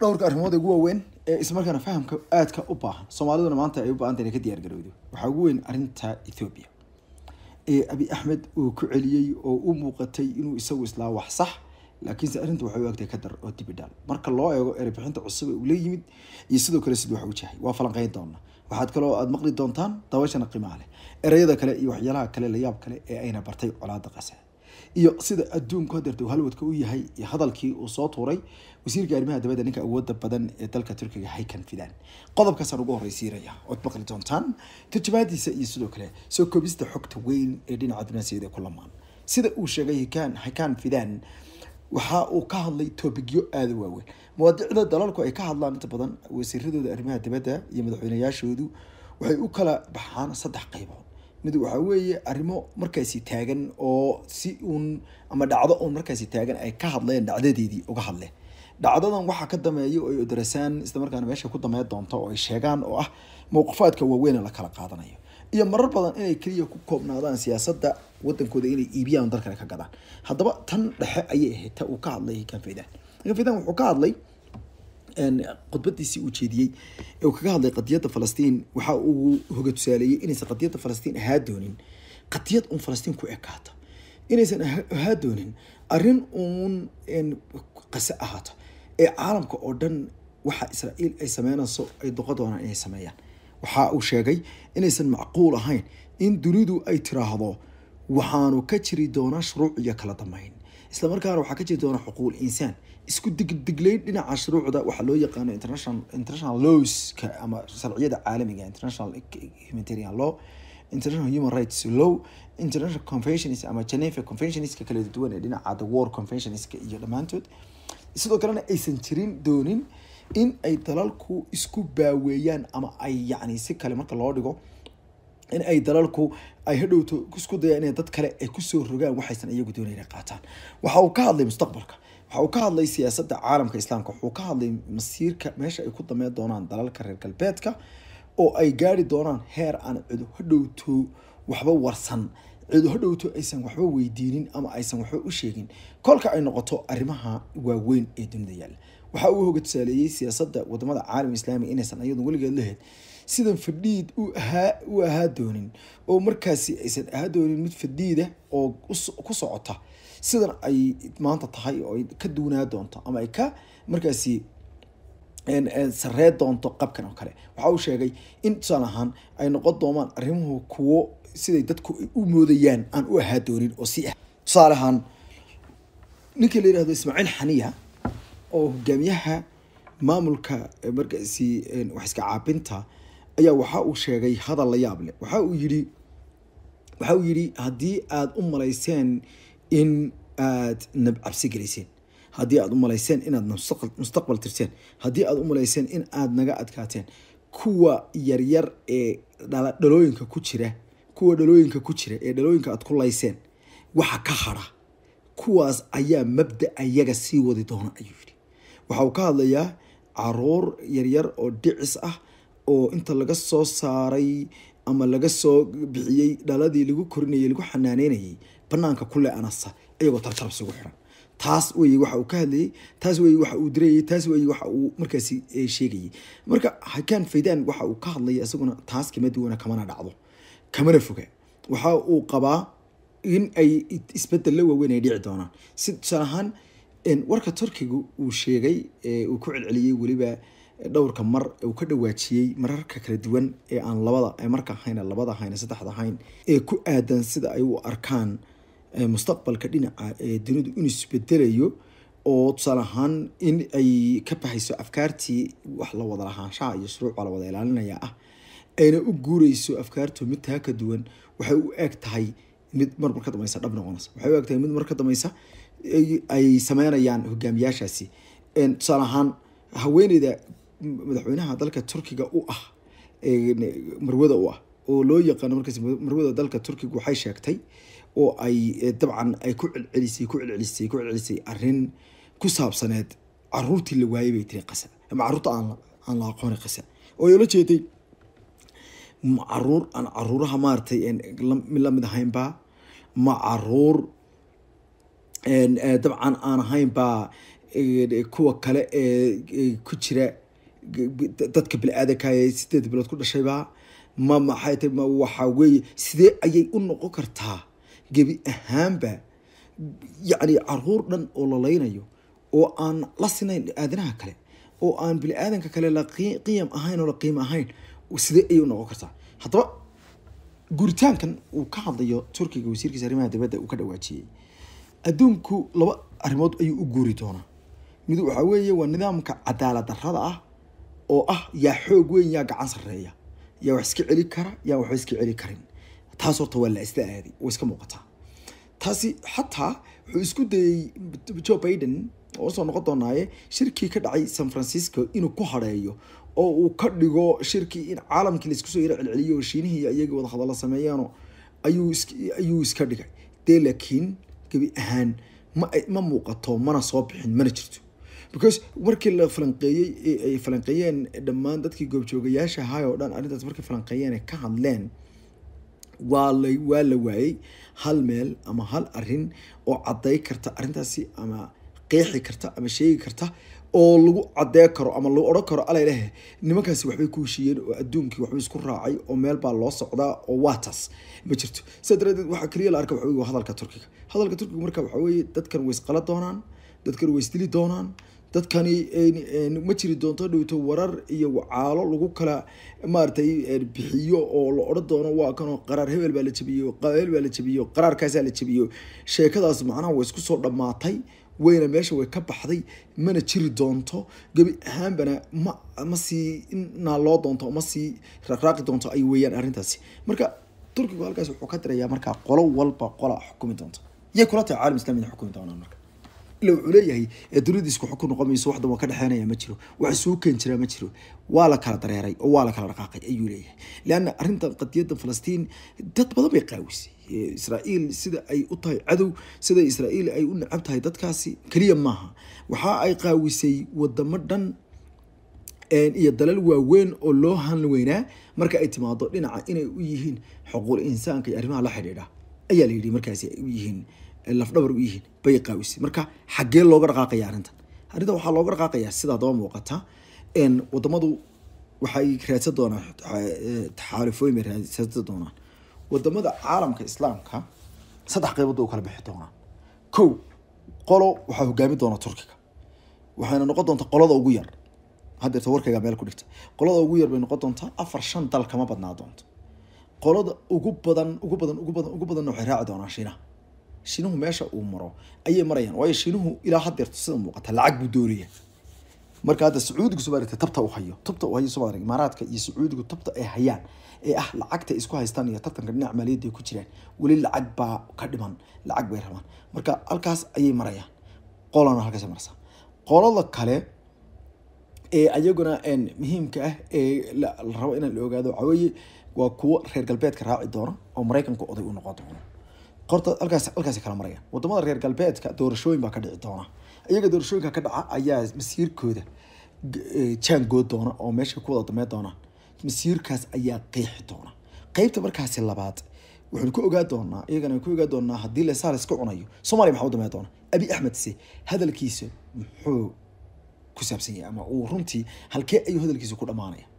dhowrka arrimood ugu waaweyn ee ismarkaana fahamka aadka u baahan soomaaliduna maanta ay u baahanta inay ka diyaar garowdo waxaa ugu weyn arinta ethoobiya ee abi axmed uu ku celiyey oo u muuqatay inuu isagu islaa wax sax laakiinse arrinta waxay u egtay ka oo dibidhaal marka loo eego erebixinta cusub uu la yimid iyo sidoo kale sid wax u jahay waa falanqeyn doona waxaad kaloo aad maqli doontaan dabashana qimaa leh ereyada kale iyo waxyaalaha kale layaab kale ee ayna bartay colaada qase iyo sida adduunka hadeerta uu halwadka u yahay iyo hadalkii uu soo tuuray wasiirka arrimaha dibadda ninka awooda badan ee dalka turkiga haykan filaan qodobkaasaan ugu horreysiinaya ood maqli doontaan tarjamaadiisa iyo sidoo kale soo koobista xogta weyn ee dhinaca dunaasiyada ku lamaan sida uu sheegay hikaan haykan filaan waxa uu ka hadlay toobigyo aada waaweyn mawaadicda dalalku ay ka hadlaan inta badan wasiiradooda arrimaha dibadda iyo madaxweynayaashoodu waxay u kala baxaan saddex qaybood mid waxaa weeye arrimo markaasi taagan oo si uun ama dhacdo uun markaasi taagan ay ka hadleen dhacdadeedii uga hadleen dhacdadan waxaa ka dameeya oo ay odarasaan islamarkaana meesha ku damey doonta oo ay sheegaan oo ah mowqifaadka waaweyne la kala qaadanayo iyo marar badan inay keliya ku koobnaadaan siyaasadda wadankooda inay iibiyaan dalkale ka gadaan haddaba tan dhexe ayay ahayd ta uu ka hadlay kanfeydaan kanfeydaan wuxuu ka hadlay khudbadiisii uu jeediyey ee uu kaga hadlay qadiyadda falastiin waxa uu hoga tusaaleeyey inaysan qadiyadda falastiin ahaa doonin qadiyad uun falastiin ku ekaato inaysan ahaa doonin arin uun qase ahaato ee caalamka oo dhan waxa israa'iil ay sameynayso ay doqo doonaan inay sameeyaan waxa uu sheegay inaysan macquul ahayn in dunidu ay tiraahdo waxaanu ka jiri doonaa shuruuc iyo kala dambayn isla markaana waxaa ka jiri doona xuquuqul insaan isku digdiglayn dhinaca shuruucda waxaa loo yaqaano international lowska ama sharciyada caalamiga ah, international humanitarian law international human rights low international conventions ama geneva conventionska kala duwan ee dhinaca the war conventionska iyo dhammaantood sidoo kalena aysan jirin doonin in ay dalalku isku baaweeyaan ama ay yacni si kale marka loo dhigo in ay dalalku ay hadhowto isku dayaan inay dad kale ay kusoo rogaan waxaysan iyagu doonay inay qaataan waxa uu ka hadlay mustaqbalka waxa uu ka hadlay siyaasadda caalamka islaamka wuxuu ka hadlay masiirka meesha ay ku damee doonaan dalalka reer galbeedka oo ay gaari doonaan heer aan cidu hadhowto waxba warsan cidu hadhowto aysan waxba weydiinin ama aysan waxba u sheegin kolka ay noqoto arrimaha waaweyn ee dunida yaalla waxa uu hoga tusaaleeyey siyaasadda wadamada caalam islaami inaysan iyadu weligeed lahayd sidan fadhiid ahaa u ahaa doonin oo markaasi aysan ahaa doonin mid fadhiida eh, oo ku socota sidan ay maanta tahay oo ay ka duunaa doonto ama ay ka markaasi sareed doonto qabkan oo kale waxa uu sheegay in tusaale ahaan ay noqon doomaan arrimuhu kuwo siday dadku ay u moodayaan aan u ahaa doonin oo si ah tusaale ahaan ninkii la yihahdo ismaaciil xaniya oo hogaamiyaha maamulka markaasi wax iska caabinta ayaa waxa uu sheegay hadal la yaab leh waxa uu yidhi waxa uu yidhi haddii aad u malayseen in aad nab cabsi gelayseen haddii aad u malayseen inaad mustaqbal tirteen haddii aada u malayseen in aada naga adkaateen kuwa yaryar ee dhalooyinka ku jira kuwa dhalooyinka ku jira ee dhalooyinka aad ku layseen waxa ka hara kuwaas ayaa mabda ayaga sii wadi doona ayuu yidhi waxa uu ka hadlayaa caruur yaryar oo dhicis ah oo inta laga soo saaray ama laga soo bixiyey dhaladii lagu korinayey lagu xanaaneynayay banaanka kule anasa iyagoo tartarab sugu xiran taas wey waxa uu ka hadlayay taas wey waxa uu dirayay taas wey waxa uu markaasi sheegayay marka hakaan faydaan waxa uu ka hadlayay isaguna taas kama duwana kamana dhacdo kamana foga waxa uu qabaa in ay isbedel la waaweyn ay dhici doonaan si tusaale ahaan warka turkiga uu sheegay uu ku celceliyey weliba dhowrka mar uu ka dhawaajiyey mararka kala duwan ee aan labada marka ahayna labada ahayna saddexda ahayn ee ku aadan sida ay u arkaan mustaqbalka dhinaca ee dunidu inuu isbedelayo oo tusaale ahaan in ay ka baxayso afkaartii wax la wada lahaanshaha iyo shuruuca la wada ilaalinaya ah ayna u guureyso afkaartu mid taa ka duwan waxay u eg tahay mid mar ka dambaysa dhab noqonaysa waxay u eg tahay mid mar dambaysa ay sameynayaan hogaamiyaashaasi tusaale ahaan haweeneyda madaxweynaha dalka turkiga u ah marwada u ah oo loo yaqaano markaas marwada dalka turkiga waxay sheegtay oo ay dabcan ay ku celcelisay ku celcelisay ku celcelisay arrin ku saabsaneed caruurtii la waayey bay tiri qasa ama caruurta aan la aqooni qasa oo ay ula jeeday macaruur aan caruuraha maaragtay lamid ahaynba ma caruur dabcan aan ahayn baa kuwa kale ee ku jira dadka bini-aadankaay sideed bilood ku dhashayba ma maxay ta waxaa weeye sidee ayay u noqon kartaa gebi ahaanba yacni caruur dhan oo la laynayo oo aan la sinayn aadanaha kale oo aan bini-aadanka kale la qiyam ahayn oo la qiimo ahayn sidee ayay u noqon kartaa haddaba guritaankan uu ka hadlayo turkiga wasiirkiisa arrimaha dibadda uu ka dhawaajiyey adduunku laba arrimood ayuu u guuri doonaa mid waxaa weeye waa nidaamka cadaalad darrada ah oo ah yaa xoog weyn yaa gacan sarreeya yaa wax iska celi kara yaa wax iska celi karin taas horta waa la isla aaday way iska muuqataa taasi xataa wuxuu isku dayey jo biden oo soo noqon doonaaye shirkii ka dhacay san francisco inuu ku hadheeyo oo uu ka dhigo shirkii in caalamkii laisku soo yaro celceliyo shiinihii ayaga wada hadalla sameeyaano ayuu iska dhigay dee laakiin gebi ahaan ma muuqato mana soo bixin mana jirto because markii la falanqeeyey ay falanqeeyeen dhammaan dadkii goobjoogayaasha ahaay oo dhan arrintaas markii falanqeeyeen ka hadleen waa la waa la waayey hal meel ama hal arin oo caday karta arrintaasi ama qeexi karta ama sheegi karta oo lagu cadee karo ama lagu odhan karo alaylehe nimankaasi waxbay ku heshiiyeen oo adduunkii waxbay isku raacay oo meel baa loo socdaa oo waa ma jirto sidaa daraadeed waxaa keliya la arka waxa weye waa hadalka turkiga hadalka turkiga marka waxa weye dadkan way isqala doonaan dadkan way isdili doonaan dadkani ma jiri doonto dhowto warar iyo wacaalo lagu kala maaragtay bixiyo oo la odhan doono waa kano qaraar hebel baa la jabiyo hebel baa la jabiyo qaraarkaasaa la jabiyo sheekadaas macnaha way isku soo dhammaatay weyna meesha way ka baxday mana jiri doonto gebi ahaanbana ma ma sii naaloo doonto ma sii raqraaqi doonto ay weeyaan arrintaasi marka turkigu halkaas wuxuu ka dirayaa markaa qolo walba qola xukumi doonto iyo kula caalam islami xukumi doonaan marka ila wuxuu leeyahay dunidii isku xukun noqon mayso waxdan waa ka dhexeynaya ma jiro wax isugu keen jiraa ma jiro waa la kala dareeray oo waa la kala dhaqaaqay ayuu leeyahay leanna arrintan qadiyadda falastiin dad badan bay qaawisay israa'iil sida ay u tahay cadow sida israa'iil ay u nacab tahay dadkaasi keliya maaha waxa ay qaawisay wadamo dhan iyo dalal waaweyn oo loo hanweynaa marka ay timaado dhinaca inay u yihiin xuquul insaanka iyo arrimaha la xidhiidha ayaa la markaasi ay u yihiin lafdhabar u yihiin bay qaawisay marka xaggee looga dhaqaaqaya arrintan arrintan waxaa looga dhaqaaqayaa sidaa muuqata wadamadu waxay raadsan doonaan taxaalufooyin bay raadsan doonaan wadamada caalamka islaamka saddex qaybood bay u kala bixi doonaan kow qolo waxaa hogaami doona turkiga waxayna noqon doontaa qolada ugu yar hadeerta warkayga meel ku dhigta qolada ugu yar bay noqon doontaa afar shan dal kama badnaa doonto qolada ugu badan ugu badan ugu badan ugu badanna waxay raaci doonaan shiinaha shinuhu meesha uu maro ayay marayaan waayo shinuhu ilaa hadeerto sida muuqata lacag buu doonaya marka hadda sacuudigu soomaalita tabta u hayo tabta u hayo imaaraadka iyo sacuudigu tabta ay hayaan ee ah lacagta isku haystaan iyo tartanka dhinaca maaliyadda ay ku jiraan weli lacag baa ka dhiman lacag bay rabaan marka halkaas ayay marayaan qolana halkaas marsa qolada kale ee ayaguna muhiimka ah ee la rabo inaan la ogaado waxaa waa kuwo reer galbeedka raaci doona oo maraykanku oday u noqon doono qorta halkaas halkaasi kala marayaan wadamada reer galbeedka doorashooyin baa ka dhici doona iyaga doorashooyinka ka dhaca ayaa masiirkooda eh, jaangood doona oo meesha ku wada damey doonaan masiirkaas ayaa qeexi doona qeybta markaasi labaad waxaan ku ogaa doonaa iyagana ku ogaa doonaa haddii lesaales ka cunayo soomaaliya maxaa u damey doona abi axmed se hadalkiisa muxuu ku saabsan yahay ama uu runtii halkee ayuu hadalkiisa ku dhammaanaya